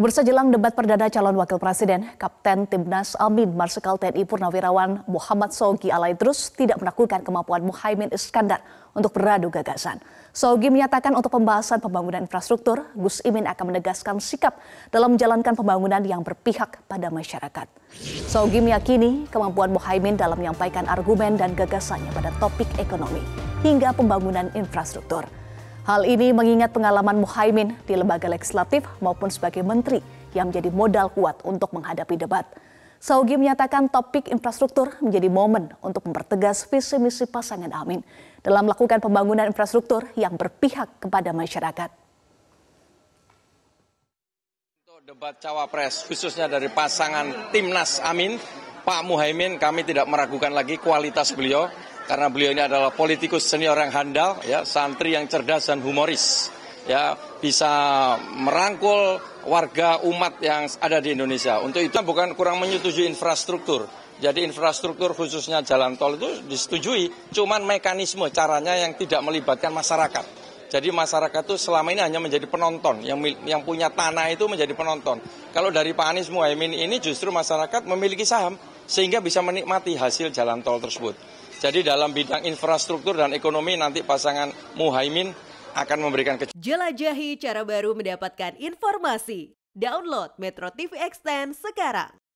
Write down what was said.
Bursa jelang debat perdana calon wakil presiden, Kapten Timnas Amin Marsikal TNI Purnawirawan Muhammad Sogi Alaidrus tidak menakutkan kemampuan Muhaimin Iskandar untuk beradu gagasan. Sogi menyatakan untuk pembahasan pembangunan infrastruktur, Gus Imin akan menegaskan sikap dalam menjalankan pembangunan yang berpihak pada masyarakat. Sogi meyakini kemampuan Muhaimin dalam menyampaikan argumen dan gagasannya pada topik ekonomi hingga pembangunan infrastruktur. Hal ini mengingat pengalaman Muhaimin di lembaga legislatif maupun sebagai menteri yang menjadi modal kuat untuk menghadapi debat. Saugi menyatakan topik infrastruktur menjadi momen untuk mempertegas visi misi pasangan Amin dalam melakukan pembangunan infrastruktur yang berpihak kepada masyarakat. Untuk debat cawapres khususnya dari pasangan Timnas Amin, Pak Muhaimin kami tidak meragukan lagi kualitas beliau karena beliau ini adalah politikus senior yang handal, ya, santri yang cerdas dan humoris, ya, bisa merangkul warga umat yang ada di Indonesia. Untuk itu bukan kurang menyetujui infrastruktur. Jadi infrastruktur khususnya jalan tol itu disetujui, cuman mekanisme caranya yang tidak melibatkan masyarakat. Jadi masyarakat itu selama ini hanya menjadi penonton, yang yang punya tanah itu menjadi penonton. Kalau dari Pak Anies Muhaimin ini justru masyarakat memiliki saham sehingga bisa menikmati hasil jalan tol tersebut. Jadi dalam bidang infrastruktur dan ekonomi nanti pasangan Muhaimin akan memberikan ke Jelajahi cara baru mendapatkan informasi. Download Metro TV Extend sekarang.